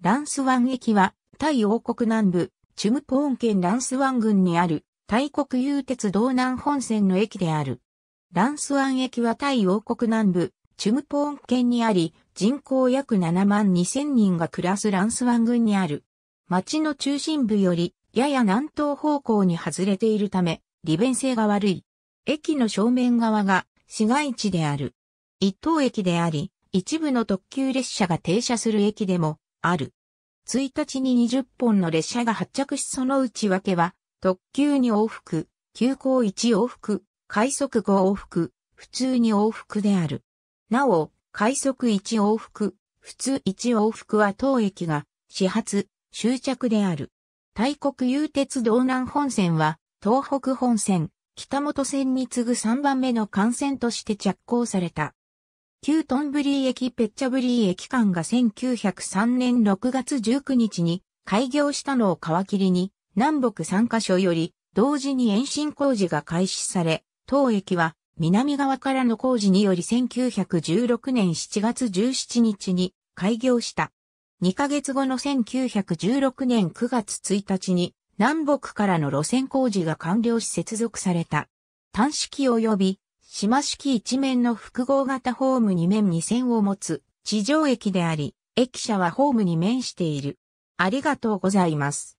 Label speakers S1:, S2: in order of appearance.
S1: ランスワン駅は、タイ王国南部、チュムポーン県ランスワン郡にある、タイ国有鉄道南本線の駅である。ランスワン駅はタイ王国南部、チュムポーン県にあり、人口約7万2000人が暮らすランスワン郡にある。町の中心部より、やや南東方向に外れているため、利便性が悪い。駅の正面側が市街地である。一等駅であり、一部の特急列車が停車する駅でもある。1日に20本の列車が発着しその内訳は、特急に往復、急行1往復、快速5往復、普通に往復である。なお、快速1往復、普通1往復は当駅が始発、終着である。大国有鉄道南本線は、東北本線、北本線に次ぐ3番目の幹線として着工された。旧トンブリー駅ペッチャブリー駅間が1903年6月19日に開業したのを皮切りに南北3カ所より同時に延伸工事が開始され、当駅は南側からの工事により1916年7月17日に開業した。2ヶ月後の1916年9月1日に南北からの路線工事が完了し接続された。端式及び島式一面の複合型ホーム二面二線を持つ地上駅であり、駅舎はホームに面している。ありがとうございます。